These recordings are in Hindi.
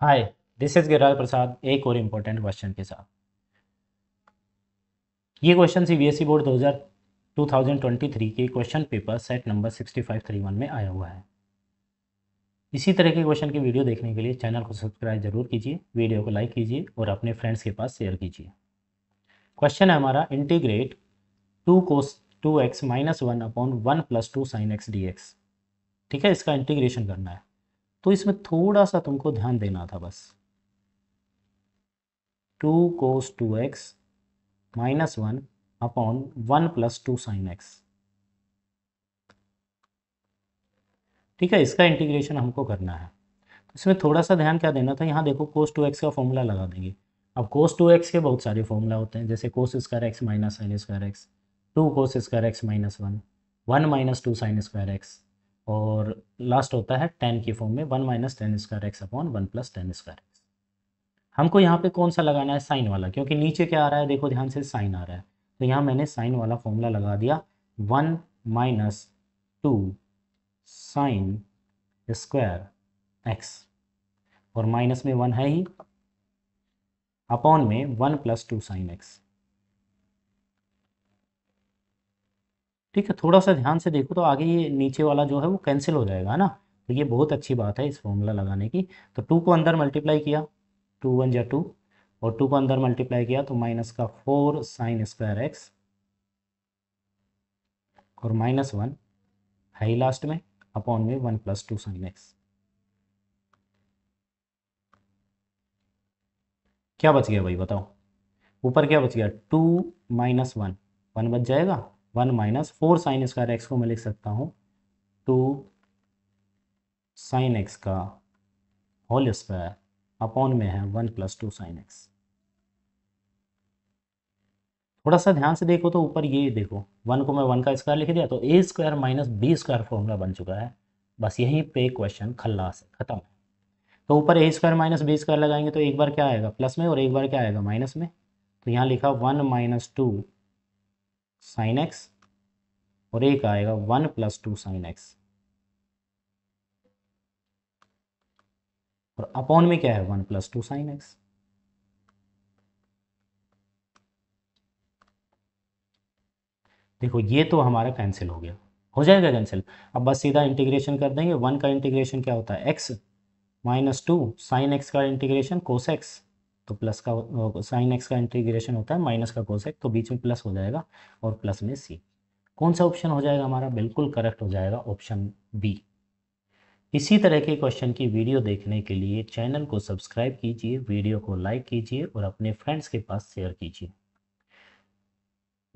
हाय दिस इज गिराल प्रसाद एक और इम्पोर्टेंट क्वेश्चन के साथ ये क्वेश्चन सीबीएसई बोर्ड 2000 2023 के क्वेश्चन पेपर सेट नंबर 6531 में आया हुआ है इसी तरह के क्वेश्चन की वीडियो देखने के लिए चैनल को सब्सक्राइब जरूर कीजिए वीडियो को लाइक कीजिए और अपने फ्रेंड्स के पास शेयर कीजिए क्वेश्चन है हमारा integrate two cos two x minus one upon one plus two sine x d x ठीक है इसका इंटीग्रेशन करना है तो इसमें थोड़ा सा तुमको ध्यान देना था बस two cos two x minus one upon one plus two sine x ठीक है इसका इंटीग्रेशन हमको करना है तो इसमें थोड़ा सा ध्यान क्या देना था यहाँ देखो कोस टू एक्स का फॉर्मूला लगा देंगे अब कोस टू एक्स के बहुत सारे फॉर्मूला होते हैं जैसे cos square x minus sine square x two cos square x minus one one minus two sine square x और लास्ट होता है टेन की फॉर्म में one minus tan square x upon one plus tan square x हमको यहाँ पे कौन सा लगाना है साइन वाला क्योंकि नीचे क्या आ रहा है देखो ध्यान से साइन आ रहा है तो यहाँ मैंने साइन वाला फॉर्मूला लगा दिया one minus two sine square x और माइनस में वन है ही अपॉन में one plus two sine x ठीक है थोड़ा सा ध्यान से देखो तो आगे ये नीचे वाला जो है वो कैंसिल हो जाएगा है ना तो ये बहुत अच्छी बात है इस फॉर्मूला लगाने की तो टू को अंदर मल्टीप्लाई किया टू वन या टू और टू को अंदर मल्टीप्लाई किया तो माइनस का फोर साइन स्क्वायर एक्स और माइनस वन है लास्ट में अपॉन में one plus two sine x क्या बच गया भाई बताओ ऊपर क्या बच गया टू माइनस वन वन बच जाएगा one minus four sine square x को मैं लिख सकता हूँ टू साइन एक्स का होल स्क्वायर अपॉन में है one plus two sine x थोड़ा सा ध्यान से देखो तो ऊपर ये देखो वन को मैं वन का स्क्वायर लिख दिया तो a square minus b square formula बन चुका है बस यहीं पे क्वेश्चन खल्लास है खत्म है तो ऊपर a square minus b square लगाएंगे तो एक बार क्या आएगा प्लस में और एक बार क्या आएगा माइनस में तो यहाँ लिखा one minus two sine x और एक आएगा one plus two sine x और अपॉन में क्या है one plus two sine x देखो ये तो हमारा कैंसिल हो गया हो जाएगा कैंसिल अब बस सीधा इंटीग्रेशन कर देंगे वन का इंटीग्रेशन क्या होता है x minus two sine x का इंटीग्रेशन कोस एक्स तो प्लस का साइन एक्स का इंटीग्रेशन होता है माइनस का कोस एक्स तो बीच में प्लस हो जाएगा और प्लस में सी कौन सा ऑप्शन हो जाएगा हमारा बिल्कुल करेक्ट हो जाएगा ऑप्शन बी इसी तरह के क्वेश्चन की वीडियो देखने के लिए चैनल को सब्सक्राइब कीजिए वीडियो को लाइक कीजिए और अपने फ्रेंड्स के पास शेयर कीजिए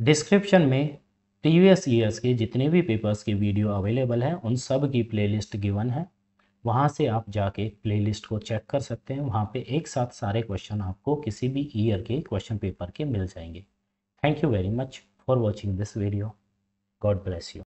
डिस्क्रिप्शन में प्रीवियस ईयर्स के जितने भी पेपर्स की वीडियो अवेलेबल हैं उन सब की प्लेलिस्ट गिवन है वहाँ से आप जाके प्लेलिस्ट को चेक कर सकते हैं वहाँ पे एक साथ सारे क्वेश्चन आपको किसी भी ईयर के क्वेश्चन पेपर के मिल जाएंगे thank you very much for watching this video God bless you.